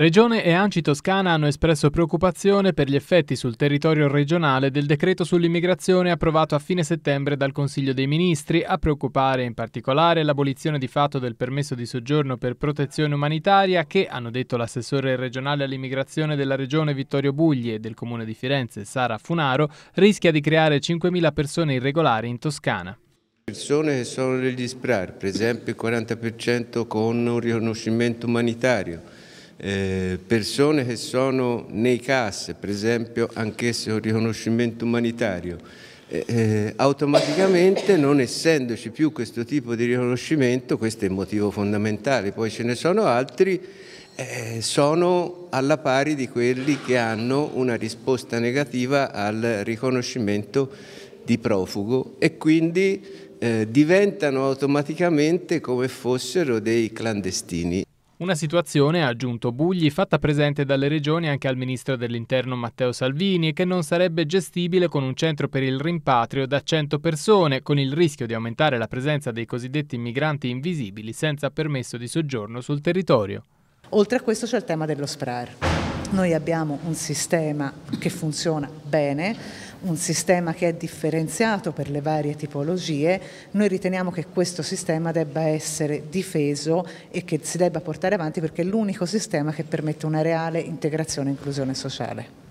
Regione e Anci Toscana hanno espresso preoccupazione per gli effetti sul territorio regionale del decreto sull'immigrazione approvato a fine settembre dal Consiglio dei Ministri, a preoccupare in particolare l'abolizione di fatto del permesso di soggiorno per protezione umanitaria che, hanno detto l'assessore regionale all'immigrazione della Regione Vittorio Bugli e del Comune di Firenze Sara Funaro, rischia di creare 5.000 persone irregolari in Toscana persone che sono degli SPRAR, per esempio il 40% con un riconoscimento umanitario, eh, persone che sono nei CAS, per esempio anch'esse un riconoscimento umanitario. Eh, eh, automaticamente non essendoci più questo tipo di riconoscimento, questo è il motivo fondamentale, poi ce ne sono altri, eh, sono alla pari di quelli che hanno una risposta negativa al riconoscimento di profugo e quindi eh, diventano automaticamente come fossero dei clandestini. Una situazione, ha aggiunto Bugli, fatta presente dalle regioni anche al ministro dell'interno Matteo Salvini e che non sarebbe gestibile con un centro per il rimpatrio da 100 persone, con il rischio di aumentare la presenza dei cosiddetti migranti invisibili senza permesso di soggiorno sul territorio. Oltre a questo c'è il tema dello SPRAR. Noi abbiamo un sistema che funziona bene, un sistema che è differenziato per le varie tipologie, noi riteniamo che questo sistema debba essere difeso e che si debba portare avanti perché è l'unico sistema che permette una reale integrazione e inclusione sociale.